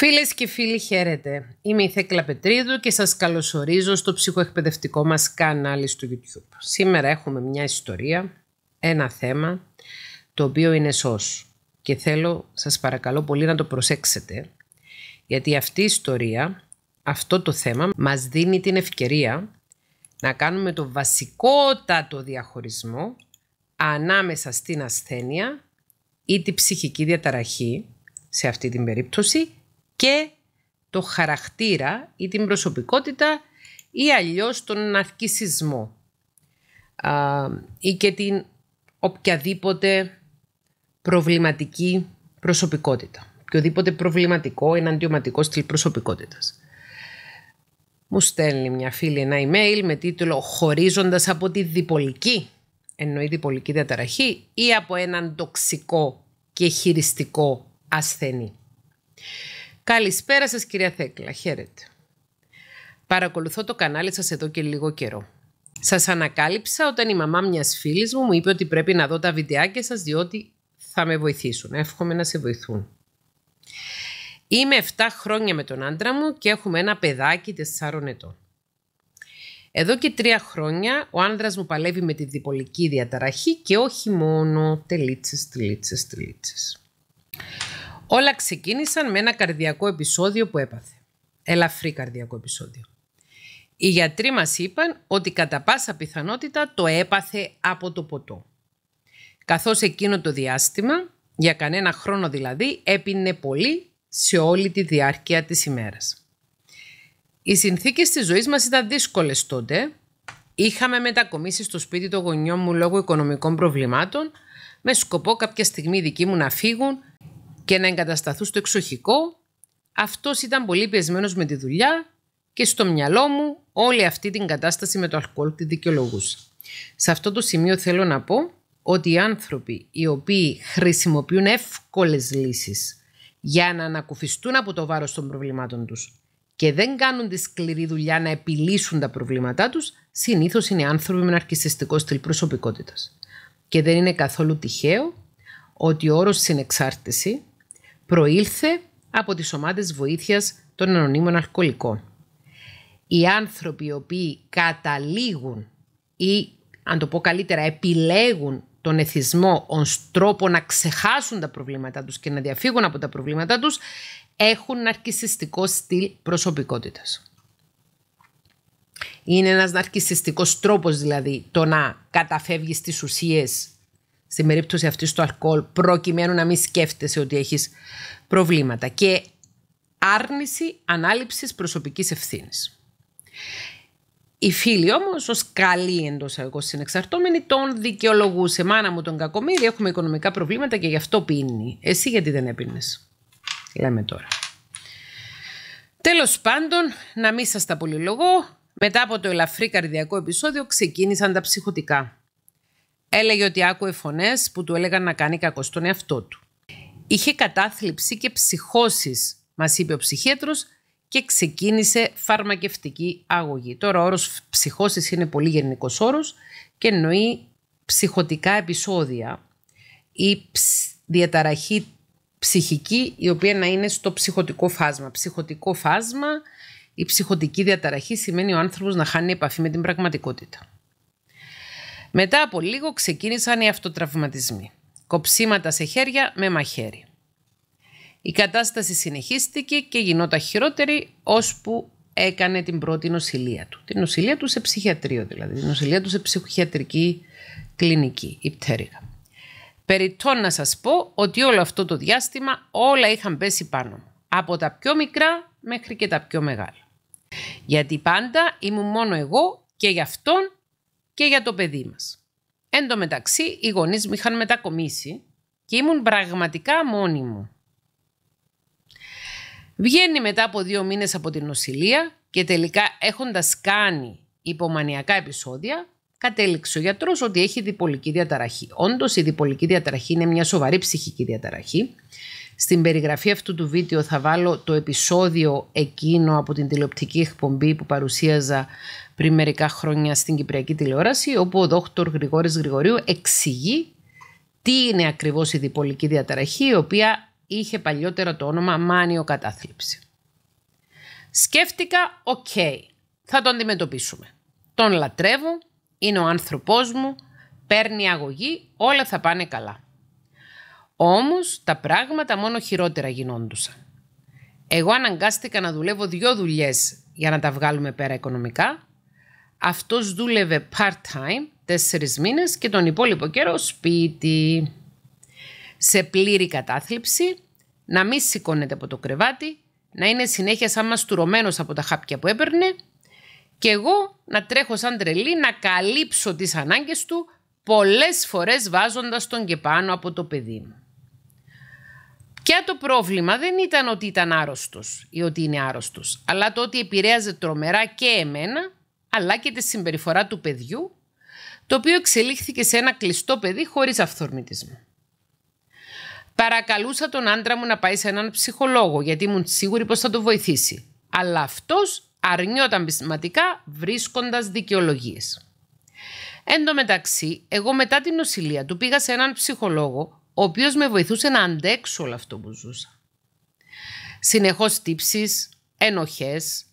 Φίλες και φίλοι, χαίρετε. Είμαι η Θέκλα Πετρίδου και σας καλωσορίζω στο ψυχοεκπαιδευτικό μας κανάλι στο YouTube. Σήμερα έχουμε μια ιστορία, ένα θέμα, το οποίο είναι σο. Και θέλω, σας παρακαλώ πολύ να το προσέξετε, γιατί αυτή η ιστορία, αυτό το θέμα, μας δίνει την ευκαιρία να κάνουμε το βασικότατο διαχωρισμό ανάμεσα στην ασθένεια ή την ψυχική διαταραχή, σε αυτή την περίπτωση, και το χαρακτήρα ή την προσωπικότητα ή αλλιώς τον ναρκισισμό ή και την οποιαδήποτε προβληματική προσωπικότητα. Οποιοδήποτε προβληματικό, εναντιωματικό στυλ προσωπικότητας. Μου στέλνει μια φίλη ένα email με τίτλο «Χωρίζοντας από τη διπολική», εννοεί διπολική διαταραχή, ή από έναν τοξικό και χειριστικό ασθενή. Καλησπέρα σας κυρία Θέκλα, χαίρετε. Παρακολουθώ το κανάλι σας εδώ και λίγο καιρό. Σας ανακάλυψα όταν η μαμά μιας φίλης μου μου είπε ότι πρέπει να δω τα βιντεάκια σας διότι θα με βοηθήσουν. Εύχομαι να σε βοηθούν. Είμαι 7 χρόνια με τον άντρα μου και έχουμε ένα παιδάκι 4 ετών. Εδώ και 3 χρόνια ο άντρας μου παλεύει με τη διπολική διαταραχή και όχι μόνο τελίτσες, τελίτσες, τελίτσες. Όλα ξεκίνησαν με ένα καρδιακό επεισόδιο που έπαθε. Ελαφρύ καρδιακό επεισόδιο. Οι γιατροί μας είπαν ότι κατά πάσα πιθανότητα το έπαθε από το ποτό. Καθώς εκείνο το διάστημα, για κανένα χρόνο δηλαδή, έπινε πολύ σε όλη τη διάρκεια της ημέρας. Οι συνθήκες της ζωής μας ήταν δύσκολες τότε. Είχαμε μετακομίσει στο σπίτι των γονιών μου λόγω οικονομικών προβλημάτων, με σκοπό κάποια στιγμή οι μου να φύγουν και να εγκατασταθούν στο εξοχικό, Αυτός ήταν πολύ πιεσμένο με τη δουλειά και στο μυαλό μου όλη αυτή την κατάσταση με το αλκοόλ τη δικαιολογούσε. Σε αυτό το σημείο θέλω να πω ότι οι άνθρωποι οι οποίοι χρησιμοποιούν εύκολες λύσεις για να ανακουφιστούν από το βάρος των προβλημάτων τους και δεν κάνουν τη σκληρή δουλειά να επιλύσουν τα προβλήματά τους, συνήθως είναι άνθρωποι με ναρκιστικό στυλ προσωπικότητας. Και δεν είναι καθόλου τυχαίο ότι ο όρος συνεξάρτηση προήλθε από τις ομάδες βοήθειας των ανωνύμων αλκοολικών. Οι άνθρωποι οι οποίοι καταλήγουν ή αν το πω καλύτερα επιλέγουν τον εθισμό ως τρόπο να ξεχάσουν τα προβλήματά τους και να διαφύγουν από τα προβλήματά τους έχουν ναρκισιστικό στυλ προσωπικότητας. Είναι ένας ναρκισιστικός τρόπος δηλαδή το να καταφεύγεις τις ουσίες στην περίπτωση αυτή του αλκοόλ, προκειμένου να μην σκέφτεσαι ότι έχεις προβλήματα. Και άρνηση ανάληψης προσωπικής ευθύνης. Η φίλη όμως, ως καλή εντό εγώ συνεξαρτώμενη, τον δικαιολογούσε. Μάνα μου τον κακομίδι, έχουμε οικονομικά προβλήματα και γι' αυτό πίνει. Εσύ γιατί δεν έπινες, λέμε τώρα. Τέλος πάντων, να μην σας τα πολυλογώ, μετά από το ελαφρύ καρδιακό επεισόδιο ξεκίνησαν τα ψυχοτικά. Έλεγε ότι άκουε φωνές που του έλεγαν να κάνει κακό στον εαυτό του. Είχε κατάθλιψη και ψυχώσεις, μας είπε ο ψυχίατρος και ξεκίνησε φαρμακευτική αγωγή. Τώρα ο όρος ψυχώσεις είναι πολύ γενικός όρος και εννοεί ψυχοτικά επεισόδια ή διαταραχή ψυχική η οποία να είναι στο ψυχοτικό φάσμα. Ψυχοτικό φάσμα, η ψυχοτική διαταραχή σημαίνει ο άνθρωπος να ειναι στο ψυχοτικο φασμα ψυχοτικο φασμα η ψυχωτική επαφή με την πραγματικότητα. Μετά από λίγο ξεκίνησαν οι αυτοτραυματισμοί. Κοψίματα σε χέρια με μαχαίρι. Η κατάσταση συνεχίστηκε και γινόταν χειρότερη ώσπου έκανε την πρώτη νοσηλεία του. Την νοσηλεία του σε ψυχιατρίο δηλαδή, την νοσηλεία του σε ψυχιατρική κλινική, η πτέρυγα. να σας πω ότι όλο αυτό το διάστημα όλα είχαν πέσει πάνω μου. Από τα πιο μικρά μέχρι και τα πιο μεγάλα. Γιατί πάντα ήμουν μόνο εγώ και γι' αυτόν και για το παιδί μας. Εν τω μεταξύ, οι γονείς μου είχαν μετακομίσει και ήμουν πραγματικά μόνη μου. Βγαίνει μετά από δύο μήνες από την νοσηλεία και τελικά εχοντα κάνει υπομανιακά επεισόδια, κατέληξε ο γιατρός ότι έχει διπολική διαταραχή. Όντως, η διπολική διαταραχή είναι μια σοβαρή ψυχική διαταραχή, στην περιγραφή αυτού του βίντεο θα βάλω το επεισόδιο εκείνο από την τηλεοπτική εκπομπή που παρουσίαζα πριν μερικά χρόνια στην Κυπριακή τηλεόραση, όπου ο δόκτωρ Γρηγόρης Γρηγορίου εξηγεί τι είναι ακριβώς η διπολική διαταραχή, η οποία είχε παλιότερα το όνομα μάνιο κατάθλιψη. Σκέφτηκα, οκ, θα τον αντιμετωπίσουμε. Τον λατρεύω, είναι ο άνθρωπός μου, παίρνει αγωγή, όλα θα πάνε καλά. Όμως τα πράγματα μόνο χειρότερα γινόντουσαν. Εγώ αναγκάστηκα να δουλεύω δύο δουλειές για να τα βγάλουμε πέρα οικονομικά. Αυτός δούλευε part-time τέσσερις μήνες και τον υπόλοιπο καιρό σπίτι. Σε πλήρη κατάθλιψη, να μην σηκώνεται από το κρεβάτι, να είναι συνέχεια σαν μαστουρωμένος από τα χάπια που έπαιρνε και εγώ να τρέχω σαν τρελή να καλύψω τις ανάγκες του πολλές φορές βάζοντας τον και πάνω από το παιδί μου πια το πρόβλημα δεν ήταν ότι ήταν άρρωστος ή ότι είναι άρρωστος, αλλά το ότι επηρέαζε τρομερά και εμένα, αλλά και τη συμπεριφορά του παιδιού, το οποίο εξελίχθηκε σε ένα κλειστό παιδί χωρίς αυθορμητισμό. Παρακαλούσα τον άντρα μου να πάει σε έναν ψυχολόγο, γιατί ήμουν σίγουρη πως θα το βοηθήσει. Αλλά αυτός αρνιόταν πιστηματικά βρίσκοντας δικαιολογίες. Εν τω μεταξύ, εγώ μετά την νοσηλεία του πήγα σε έναν ψυχολόγο, ο οποίος με βοηθούσε να αντέξω όλο αυτό που ζούσα. Συνεχώς τύψεις, ενοχές,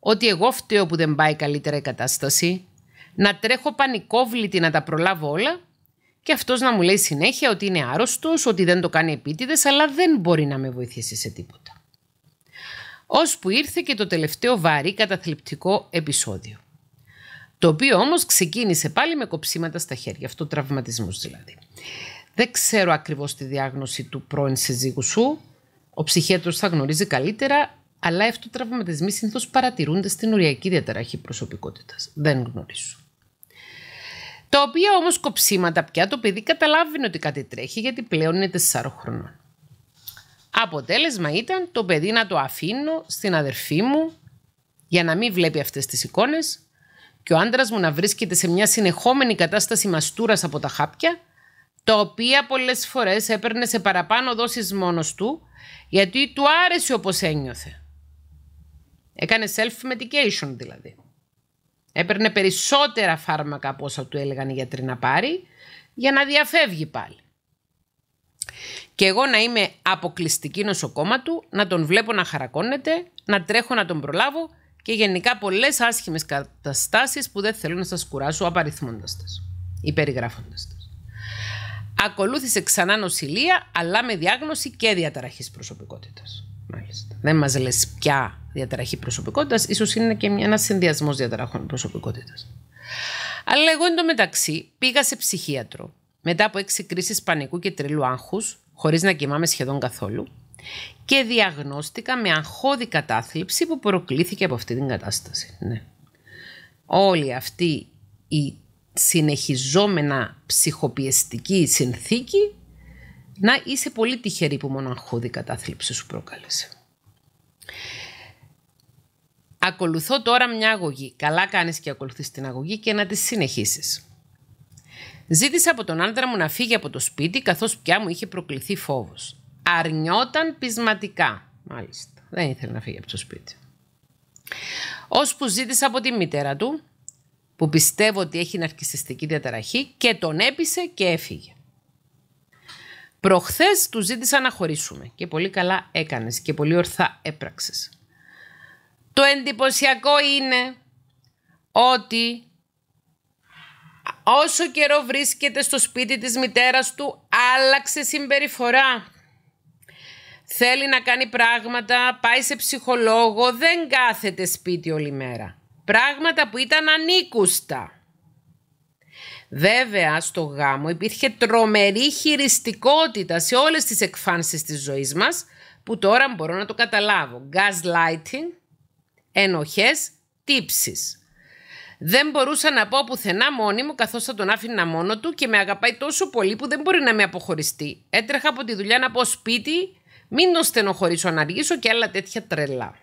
ότι εγώ φταίω που δεν πάει καλύτερα η κατάσταση, να τρέχω πανικόβλητη να τα προλάβω όλα και αυτός να μου λέει συνέχεια ότι είναι άρρωστος, ότι δεν το κάνει επίτηδες, αλλά δεν μπορεί να με βοηθήσει σε τίποτα. που ήρθε και το τελευταίο βαρύ καταθλιπτικό επεισόδιο. Το οποίο όμως ξεκίνησε πάλι με κοψίματα στα χέρια, αυτό τραυματισμός δηλαδή. Δεν ξέρω ακριβώς τη διάγνωση του πρώην συζύγου σου. Ο ψυχίατρος θα γνωρίζει καλύτερα, αλλά οι αυτοτραυματισμοί συνήθως παρατηρούνται στην οριακή διαταραχή προσωπικότητας. Δεν γνωρίζω. Τα οποία όμως κοψίματα πια το παιδί καταλάβει ότι κάτι τρέχει γιατί πλέον είναι 4 χρονών. Αποτέλεσμα ήταν το παιδί να το αφήνω στην αδερφή μου για να μην βλέπει αυτές τις εικόνες και ο άντρας μου να βρίσκεται σε μια συνεχόμενη κατάσταση μαστούρας από τα χάπια τα οποία πολλές φορές έπαιρνε σε παραπάνω δόσεις μόνος του, γιατί του άρεσε όπως ένιωθε. Έκανε self-medication δηλαδή. Έπαιρνε περισσότερα φάρμακα από όσα του έλεγαν οι γιατροί να πάρει, για να διαφεύγει πάλι. Και εγώ να είμαι αποκλειστική νοσοκόμα του, να τον βλέπω να χαρακώνεται, να τρέχω να τον προλάβω και γενικά πολλές άσχημες καταστάσεις που δεν θέλω να σας κουράσω απαριθμώντας τας ή περιγράφοντας Ακολούθησε ξανά νοσηλεία, αλλά με διάγνωση και διαταραχής προσωπικότητας. Μάλιστα. Δεν μας λες ποια διαταραχή προσωπικότητας, ίσως είναι και ένας συνδυασμός διαταραχών προσωπικότητας. Αλλά εγώ εντωμεταξύ πήγα σε ψυχίατρο μετά από έξι κρίσεις πανικού και τρελού άγχους, χωρίς να κοιμάμαι σχεδόν καθόλου, και διαγνώστηκα με αγχώδη κατάθλιψη που προκλήθηκε από αυτή την κατάσταση. Ναι. Όλη αυτή η συνεχιζόμενα ψυχοπιεστική συνθήκη να είσαι πολύ τυχερή που μόνο αγχώδη κατάθλιψη σου πρόκαλεσε. Ακολουθώ τώρα μια αγωγή. Καλά κάνεις και ακολουθείς την αγωγή και να τη συνεχίσεις. Ζήτησα από τον άντρα μου να φύγει από το σπίτι καθώς πια μου είχε προκληθεί φόβος. Αρνιόταν πεισματικά. Μάλιστα. Δεν ήθελε να φύγει από το σπίτι. που ζήτησα από τη μητέρα του που πιστεύω ότι έχει ναρκιστική διαταραχή και τον έπεισε και έφυγε. Προχθές του ζήτησα να χωρίσουμε και πολύ καλά έκανες και πολύ ορθά έπραξες. Το εντυπωσιακό είναι ότι όσο καιρό βρίσκεται στο σπίτι της μητέρας του άλλαξε συμπεριφορά. Θέλει να κάνει πράγματα, πάει σε ψυχολόγο, δεν κάθεται σπίτι όλη μέρα πράγματα που ήταν ανήκουστα. Βέβαια, στο γάμο υπήρχε τρομερή χειριστικότητα σε όλες τις εκφάνσεις της ζωής μας, που τώρα μπορώ να το καταλάβω. Gaslighting, ενοχές, τύψεις. Δεν μπορούσα να πω πουθενά μόνη μου καθώς θα τον άφηνα μόνο του και με αγαπάει τόσο πολύ που δεν μπορεί να με αποχωριστεί. Έτρεχα από τη δουλειά να πω σπίτι, μην τον στενοχωρήσω να αργήσω και άλλα τέτοια τρελά.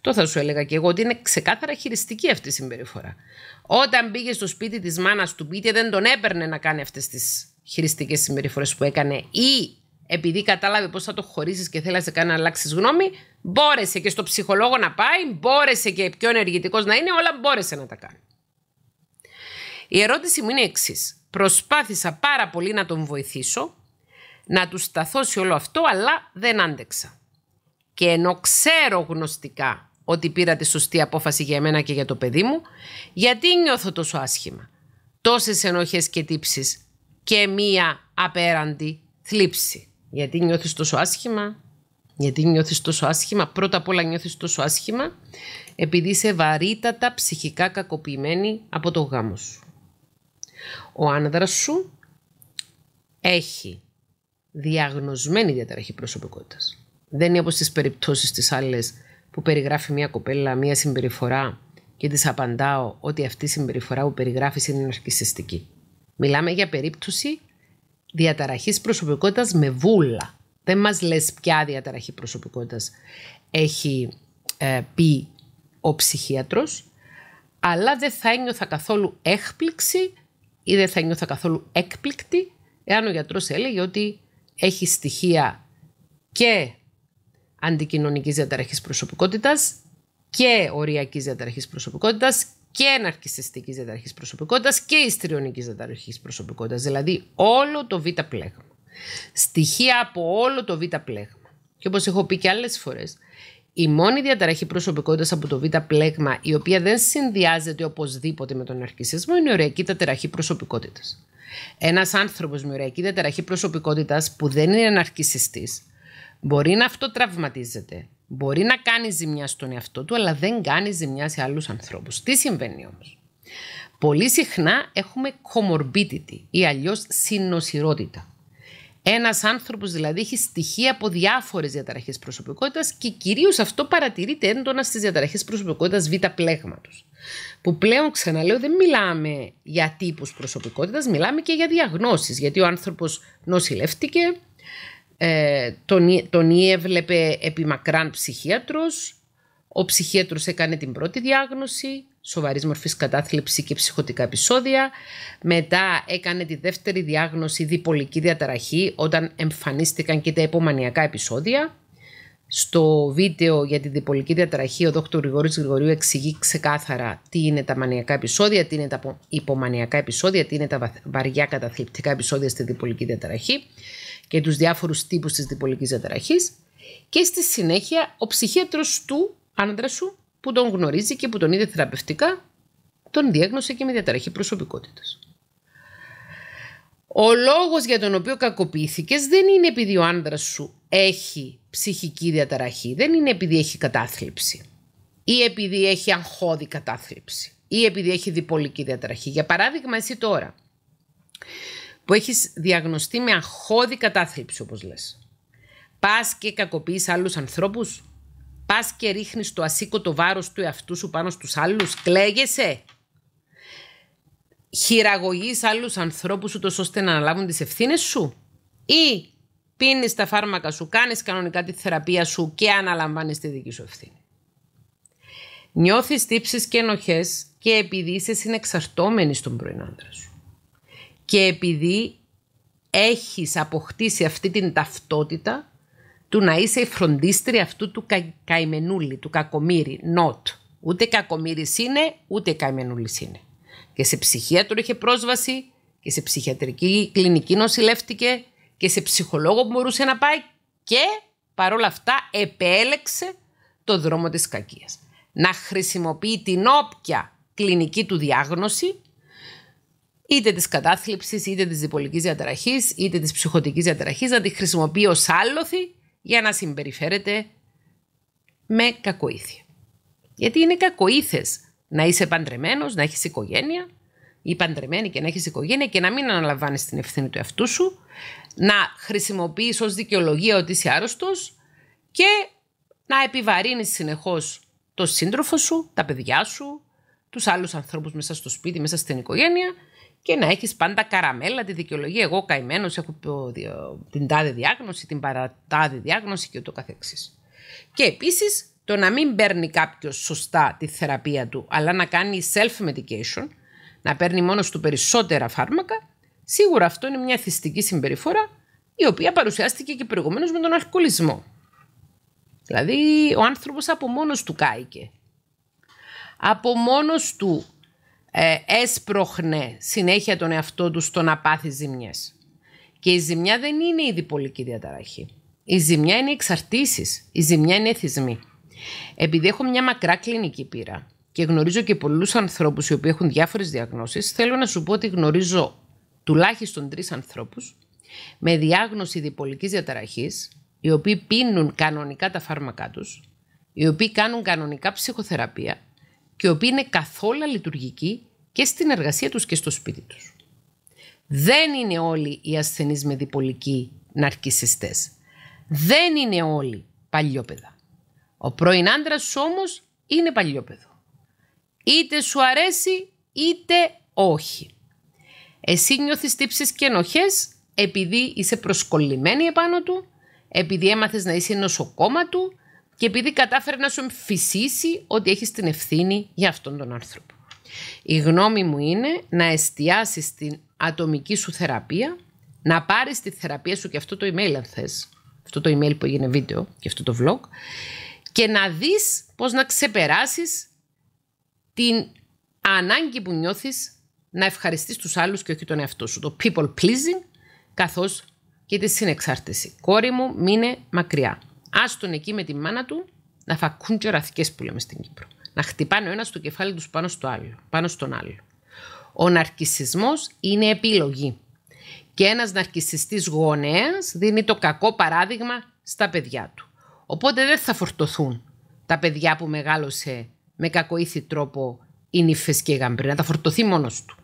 Το θα σου έλεγα και εγώ, ότι είναι ξεκάθαρα χειριστική αυτή η συμπεριφορά. Όταν πήγε στο σπίτι της μάνας του Πίτε, δεν τον έπαιρνε να κάνει αυτές τις χειριστικές συμπεριφορές που έκανε ή επειδή κατάλαβε πώς θα το χωρίσει και θέλει να κάνει να αλλάξεις γνώμη, μπόρεσε και στο ψυχολόγο να πάει, μπόρεσε και πιο ενεργητικός να είναι, όλα μπόρεσε να τα κάνει. Η ερώτηση μου είναι εξής. Προσπάθησα πάρα πολύ να τον βοηθήσω, να του σταθώ σε όλο αυτό, αλλά δεν άντεξα. Και ενώ ξέρω γνωστικά ότι πήρα τη σωστή απόφαση για εμένα και για το παιδί μου, γιατί νιώθω τόσο άσχημα, τόσες ενοχές και τύψεις και μία απέραντη θλίψη. Γιατί νιώθεις τόσο άσχημα, γιατί νιώθεις τόσο άσχημα, πρώτα απ' όλα νιώθεις τόσο άσχημα, επειδή είσαι βαρύτατα ψυχικά κακοποιημένη από το γάμο σου. Ο άνδρας σου έχει διαγνωσμένη διαταραχή προσωπικότητας. Δεν είναι όπως τις περιπτώσεις τις άλλες που περιγράφει μια κοπέλα μια συμπεριφορά και της απαντάω ότι αυτή η συμπεριφορά που περιγράφεις είναι αρχισιστική. Μιλάμε για περίπτωση διαταραχής προσωπικότητας με βούλα. Δεν μας λες ποια διαταραχή προσωπικότητας έχει ε, πει ο ψυχίατρος, αλλά δεν θα ένιωθα καθόλου έκπληξη ή δεν θα ένιωθα καθόλου έκπληκτη εάν ο γιατρός έλεγε ότι έχει στοιχεία και αντικοινωνικής διαταραχής προσωπικότητας και οριακής διαταραχής προσωπικότητας και ναρκιστικής διαταραχής προσωπικότητας και ιστριονικής διαταραχής προσωπικότητας, δηλαδή όλο το β πλέγμα. Στοιχεία από όλο το β πλέγμα. Και όπως έχω πει και άλλες φορές, η μόνη διαταραχή προσωπικότητας από το β πλέγμα, η οποία δεν συνδυάζεται οπωσδήποτε με τον ναρκισισμό, είναι η οριακή διαταραχή προσωπικότητας. Ένας άνθρωπος με οριακή διαταραχή προσωπικότητας που δεν είναι ναρκιστή, Μπορεί να αυτό τραυματίζεται. Μπορεί να κάνει ζημιά στον εαυτό του, αλλά δεν κάνει ζημιά σε άλλους ανθρώπους. Τι συμβαίνει όμως. Πολύ συχνά έχουμε comorbidity ή αλλιώς συνοσιρότητα. Ένας άνθρωπος δηλαδή έχει στοιχεία από διάφορες διαταραχές προσωπικότητας και κυρίως αυτό παρατηρείται έντονα στις διαταραχές προσωπικότητας β' πλέγματος. Που πλέον ξαναλέω δεν μιλάμε για τύπους προσωπικότητας, μιλάμε και για διαγνώσεις. Γιατί ο άνθρωπος νοσηλεύτηκε, ε, τον, τον έβλεπε επί μακράν ψυχίατρος. Ο ψυχίατρος έκανε την πρώτη διάγνωση, σοβαρής μορφής κατάθλιψη και ψυχωτικά επεισόδια. Μετά έκανε τη δεύτερη διάγνωση διπολική διαταραχή όταν εμφανίστηκαν και τα υπομανιακά επεισόδια. Στο βίντεο για τη διπολική διαταραχή ο Δ. Γρηγόρης Γρηγορίου εξηγεί ξεκάθαρα τι είναι τα μανιακά επεισόδια, τι είναι τα υπομανιακά επεισόδια, τι είναι τα βαριά καταθλιπτικά επεισόδια στη διπολική διαταραχή και τους διάφορους τύπους της διπολικής διαταραχής και στη συνέχεια ο ψυχίατρος του άντρα σου που τον γνωρίζει και που τον είδε θεραπευτικά τον διέγνωσε και με διαταραχή προσωπικότητας. Ο λόγος για τον οποίο κακοποιήθηκες δεν είναι επειδή ο άντρας σου έχει ψυχική διαταραχή, δεν είναι επειδή έχει κατάθλιψη ή επειδή έχει αγχώδη κατάθλιψη ή επειδή έχει διπολική διαταραχή. Για παράδειγμα, εσύ τώρα που έχεις διαγνωστεί με αχώδη κατάθλιψη όπως λες. πας και κακοποιείς αλλου ανθρωπου πας και ρίχνεις το ασήκωτο βάρος του εαυτού σου πάνω στους άλλους. Κλαίγεσαι. Χειραγωγείς άλλους ανθρώπους ούτως ώστε να αναλάβουν τις ευθύνες σου. Ή πίνεις τα φάρμακα σου, κάνεις κανονικά τη θεραπεία σου και αναλαμβάνεις τη δική σου ευθύνη. Νιώθεις τύψεις και ενοχές και επειδή είσαι συνεξαρτώμενη στον πρώην άντρα σου και επειδή έχεις αποκτήσει αυτή την ταυτότητα του να είσαι η φροντίστρια αυτού του κα, καημενούλη, του κακομύρη, not. Ούτε κακομύρης είναι, ούτε καημενούλης είναι. Και σε ψυχίατρο είχε πρόσβαση και σε ψυχιατρική κλινική νοσηλεύτηκε και σε ψυχολόγο που μπορούσε να πάει και παρόλα αυτά επέλεξε το δρόμο της κακίας. Να χρησιμοποιεί την όποια κλινική του διάγνωση είτε της κατάθλιψης, είτε της διπολικής διαταραχής, είτε της ψυχοτικής διαταραχής, να τη χρησιμοποιεί ως άλοθη για να συμπεριφέρεται με κακοήθεια. Γιατί είναι κακοήθες να είσαι παντρεμένος, να έχεις οικογένεια ή παντρεμένη και να έχεις οικογένεια και να μην αναλαμβάνεις την ευθύνη του εαυτού σου, να χρησιμοποιείς ως δικαιολογία ότι είσαι άρρωστος και να επιβαρύνεις συνεχώς το σύντροφο σου, τα παιδιά σου, τους άλλους ανθρώπους μέσα στο σπίτι, μέσα στην οικογένεια και να έχεις πάντα καραμέλα τη δικαιολογία. Εγώ καημένος έχω την τάδε διάγνωση, την παρατάδε διάγνωση και ούτω καθεξής. Και επίσης το να μην παίρνει κάποιος σωστά τη θεραπεία του, αλλά να κάνει self-medication, να παίρνει μόνος του περισσότερα φάρμακα, σίγουρα αυτό είναι μια θυστική συμπεριφορά η οποία παρουσιάστηκε και προηγουμένως με τον αλκοολισμό. Δηλαδή ο άνθρωπος από μόνος του κάηκε. Από μόνος του ε, έσπροχνε συνέχεια τον εαυτό του στο να πάθει ζημιές. Και η ζημιά δεν είναι η διπολική διαταραχή. Η ζημιά είναι εξαρτήσεις, η ζημιά είναι εθισμοί. Επειδή έχω μια μακρά κλινική πείρα και γνωρίζω και πολλούς ανθρώπους οι οποίοι έχουν διάφορες διαγνώσεις, θέλω να σου πω ότι γνωρίζω τουλάχιστον τρεις ανθρώπους με διάγνωση διπολικής διαταραχής οι οποίοι πίνουν κανονικά τα φάρμακά τους, οι οποίοι κάνουν κανονικά ψυχοθεραπεία και οι οποίοι είναι καθόλου λειτουργικοί και στην εργασία τους και στο σπίτι τους. Δεν είναι όλοι οι ασθενείς με διπολική ναρκισιστές. Δεν είναι όλοι παλιόπαιδα. Ο πρώην άντρας όμως είναι παλιόπαιδο. Είτε σου αρέσει είτε όχι. Εσύ νιώθεις τύψεις και ενοχές επειδή είσαι προσκολλημένη επάνω του, επειδή έμαθες να είσαι νοσοκόμα του, και επειδή κατάφερε να σου εμφυσίσει ότι έχεις την ευθύνη για αυτόν τον άνθρωπο. Η γνώμη μου είναι να εστιάσεις την ατομική σου θεραπεία, να πάρεις τη θεραπεία σου και αυτό το email αν θες. αυτό το email που έγινε βίντεο και αυτό το vlog, και να δεις πώς να ξεπεράσεις την ανάγκη που νιώθεις να ευχαριστείς τους άλλους και όχι τον εαυτό σου. Το people pleasing καθώς και τη συνεξάρτηση. Κόρη μου, μείνε μακριά. Άστον εκεί με τη μάνα του να φακούν και ραθικέ που λέμε στην Κύπρο. Να χτυπάνε ο ένας το κεφάλι τους πάνω, στο άλλο, πάνω στον άλλο. Ο ναρκισισμός είναι επιλογή. Και ένας ναρκισιστής γονέας δίνει το κακό παράδειγμα στα παιδιά του. Οπότε δεν θα φορτωθούν τα παιδιά που μεγάλωσε με κακοήθη τρόπο οι νύφες και η γαμπρίνα. Θα φορτωθεί μόνος του.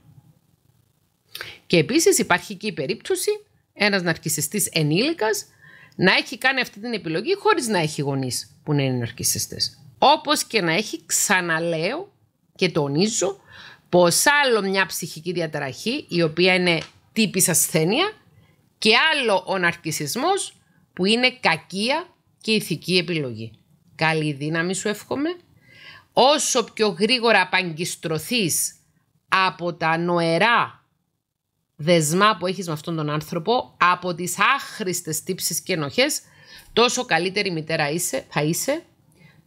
Και επίσης υπάρχει και η περίπτωση ένας ναρκισιστής ενήλικας να έχει κάνει αυτή την επιλογή χωρίς να έχει γονείς που να είναι ναρκισιστές. Όπως και να έχει, ξαναλέω και τονίζω, πως άλλο μια ψυχική διαταραχή η οποία είναι τύπης ασθένεια και άλλο ο ναρκισισμός που είναι κακία και ηθική επιλογή. Καλή δύναμη σου εύχομαι. Όσο πιο γρήγορα απαγκιστρωθείς από τα νοερά δεσμά που έχεις με αυτόν τον άνθρωπο, από τις άχρηστες τύψεις και ενοχές, τόσο καλύτερη μητέρα θα είσαι,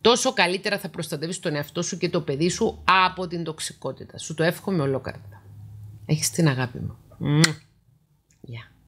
τόσο καλύτερα θα προστατεύεις τον εαυτό σου και το παιδί σου από την τοξικότητα. Σου το εύχομαι ολόκληρα. Έχεις την αγάπη μου. Γεια.